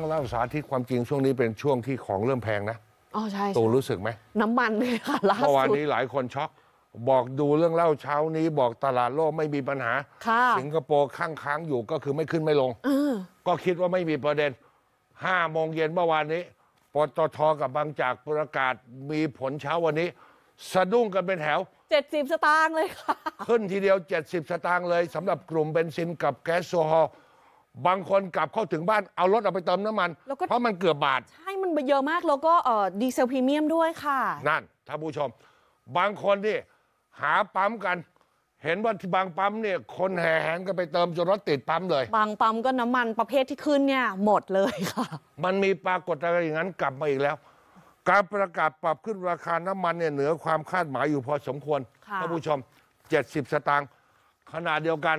ต้องเล่าสาธิตความจริงช่วงนี้เป็นช่วงที่ของเริ่มแพงนะ อ๋อใช่ ตูรู้สึกไหม น้ำมันเลยค่ะล่าสุดเมื่อวานนี้หลายคนช็อก บอกดูเรื่องเล่าเช้านี้ บอกตลาดโลกไม่มีปัญหาสิงคโปร์ข้างค้างอยู่ก็คือไม่ขึ้นไม่ลงก็คิดว่าไม่มีประเด็น ห้าโมงเย็นเมื่อวานนี้ ปตทกับบางจากประกาศมีผลเช้าวันนี้ สะดุ้งกันเป็นแถว เจ็ดสิบสตางค์เลยค่ะ ขึ้นทีเดียวเจ็ดสิบสตางค์เลยสำหรับกลุ่มเบนซินกับแก๊สโซฮอล์บางคนกลับเข้าถึงบ้านเอารถออกไปเติมน้ำมัน เพราะมันเกือบบาทใช่มันเยอะมากแล้วก็เออดีเซลพรีเมียมด้วยค่ะ นั่นท่านผู้ชม บางคนที่หาปั๊มกัน เห็นว่าที่บางปั๊มเนี่ย คนแห่แหนกันไปเติมจนรถติดปั๊มเลย บางปั๊มก็น้ำมันประเภทที่ขึ้นเนี่ยหมดเลยค่ะมันมีปรากฏอะไรอย่างนั้นกลับมาอีกแล้ว การประกาศปรับขึ้นราคาน้ำมันเนี่ยเหนือความคาดหมายอยู่พอสมควรท่านผู้ชม 70 สตางค์ขณะเดียวกัน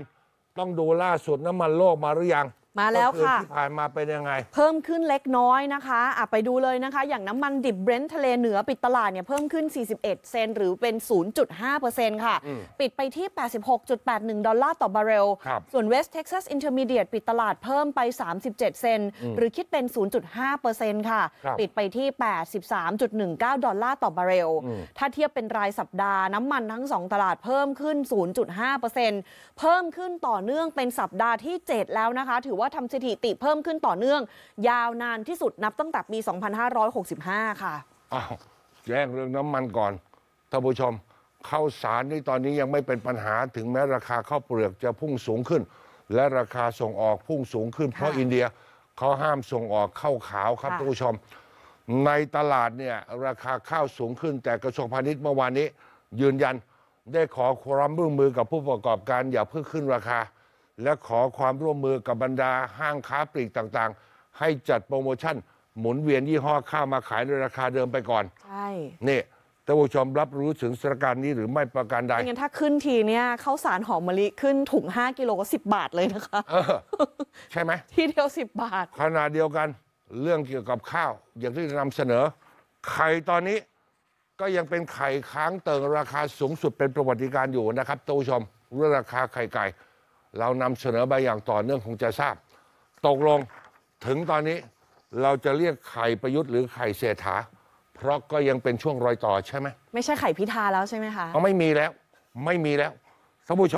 ต้องดูล่าสุดน้ำมันโลกมาหรือยังมาแล้วค่ะที่ผ่านมาเป็นยังไงเพิ่มขึ้นเล็กน้อยนะคะอ่ะไปดูเลยนะคะ อย่างน้ำมันดิบเบรนท์ทะเลเหนือปิดตลาดเนี่ยเพิ่มขึ้น 41 เซนหรือเป็น 0.5%ค่ะ ปิดไปที่ 86.81 ดอลลาร์ต่อบาร์เรลส่วนเวสเท็กซัสอินเ r อร์มีเดียตปิดตลาดเพิ่มไป 37 เซนหรือคิดเป็น 0.5%ค่ะ ปิดไปที่ 83.19 ดอลลาร์ต่อบาร์เรลถ้าเทียบเป็นรายสัปดาห์น้ำมันทั้ง 2 ตลาดเพิ่มขึ้น 0.5%เพิ่มขึ้นต่อเนื่องเป็นสัปดาห์ที่ 7 แล้วนะคะ ถือว่าว่าทำสถิติเพิ่มขึ้นต่อเนื่องยาวนานที่สุดนับตั้งแต่ปี 2565 ค่ะอ้าวแย่งเรื่องน้ำมันก่อนท่านผู้ชมข้าวสารนี่ตอนนี้ยังไม่เป็นปัญหาถึงแม้ราคาข้าวเปลือกจะพุ่งสูงขึ้น และราคาส่งออกพุ่งสูงขึ้นเพราะอินเดียเขาห้ามส่งออกข้าวขาวครับท่านผู้ชม ในตลาดเนี่ยราคาข้าวสูงขึ้น แต่กระทรวงพาณิชย์เมื่อวานนี้ ยืนยันได้ขอความร่วมมือกับผู้ประกอบการอย่าเพิ่งขึ้นราคาและขอความร่วมมือกับบรรดาห้างค้าปลีกต่างๆ ให้จัดโปรโมชั่น หมุนเวียนยี่ห้อข้าวมาขายในราคาเดิมไปก่อน ใช่ นี่ท่านผู้ชมรับรู้ถึงสถานการณ์นี้หรือไม่ประการใดงั้นถ้าขึ้นทีเนี่ยข้าวสารหอมมะลิขึ้นถุง 5กิโลก็10 บาทเลยนะคะออ ใช่ไหม ทีเดียว 10 บาท ขนาดเดียวกัน เรื่องเกี่ยวกับข้าว อย่างที่นำเสนอไข่ตอนนี้ก็ยังเป็นไข่ค้างเติงราคาสูงสุดเป็นประวัติการอยู่นะครับท่านผู้ชมเรื่องราคาไข่ไก่เรานำเสนอไปอย่างต่อเนื่องคงจะทราบ ตกลงถึงตอนนี้เราจะเรียกไข่ประยุทธ์หรือไข่เศรษฐา เพราะก็ยังเป็นช่วงรอยต่อใช่ไหมไม่ใช่ไข่พิธาแล้วใช่ไหมคะก็ไม่มีแล้วไม่มีแล้วท่านผู้ช